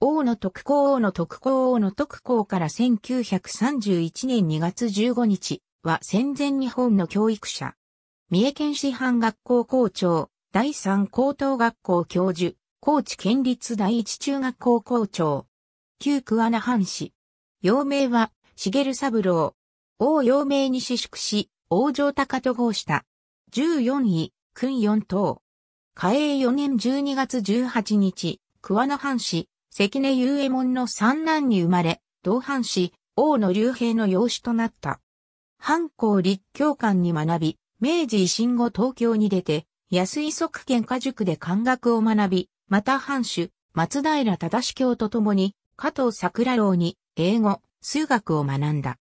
王の特攻王の特攻王の特攻から1931年2月15日は戦前日本の教育者。三重県師範学校校長、第三高等学校教授、高知県立第一中学校校長。旧桑名藩士。幼名は、茂三郎。王幼名に私縮し、王城高と号した。14位、君4等。嘉永4年12月18日、桑名藩士、関根雄右衛門の三男に生まれ、同藩士、王の竜兵の養子となった。藩校立教館に学び、明治維新後東京に出て、安井側県家塾で漢学を学び、また藩主、松平忠教と共に、加藤桜郎に、英語、数学を学んだ。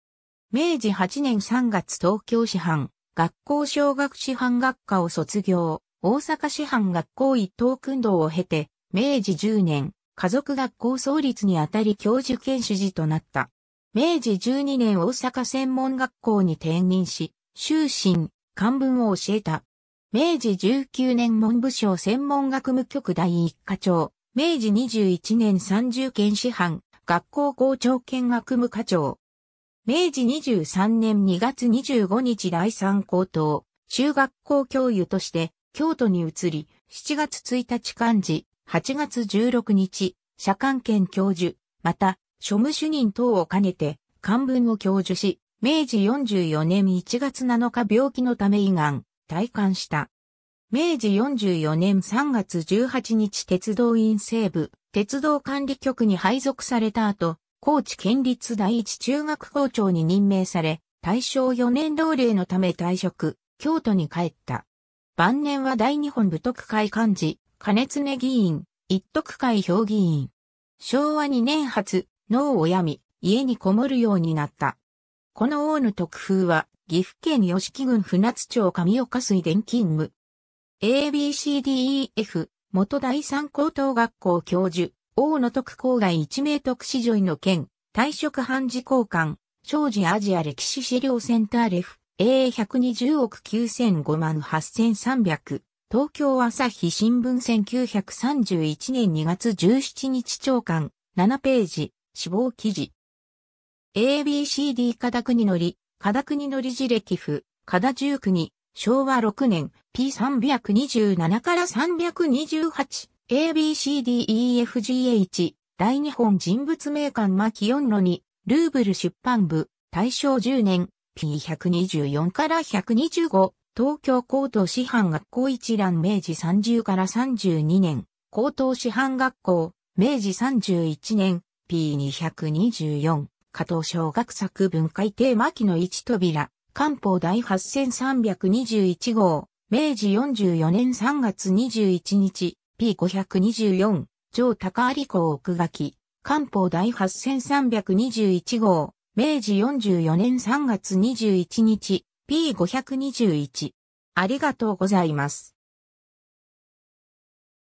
明治8年3月東京師範、学校小学師範学科を卒業、大阪師範学校一等訓導を経て、明治10年、家族学校創立にあたり教授兼主事となった。明治12年大阪専門学校に転任し、修身、漢文を教えた。明治19年文部省専門学務局第一課長、明治21年30県師範、学校校長兼学務課長。明治23年2月25日第三高等、中学校教諭として、京都に移り、7月1日漢字、8月16日、社官権教授、また、庶務主任等を兼ねて、漢文を教授し、明治44年1月7日病気のため胃がん、官した。明治44年3月18日鉄道院西部、鉄道管理局に配属された後、高知県立第一中学校長に任命され、大正4年同齢のため退職、京都に帰った。晩年は大日本部徳会幹事、金常議員、一徳会評議員。昭和2年初、脳を病み、家にこもるようになった。この王の特風は、岐阜県吉木郡船津町上岡水田勤務。ABCDEF、元第三高等学校教授、王の特郊外一名特市女医の県、退職判事交換、長寿アジア歴史資料センターレフ、A120 億9005万8300、東京朝日新聞1931年2月17日長官、7ページ、死亡記事。ABCD 田国のり、田国のり事歴譜、片十国、昭和6年、P327 から 328ABCDEFGH 大日本人物名館牧ンロにルーブル出版部大正10年 P124 から125東京高等師範学校一覧明治30から32年、高等師範学校、明治31年、P224、加藤小学作文改定牧の一扉、官報第8321号、明治44年3月21日、P524、上高有校奥垣、官報第8321号、明治44年3月21日、P521。ありがとうございます。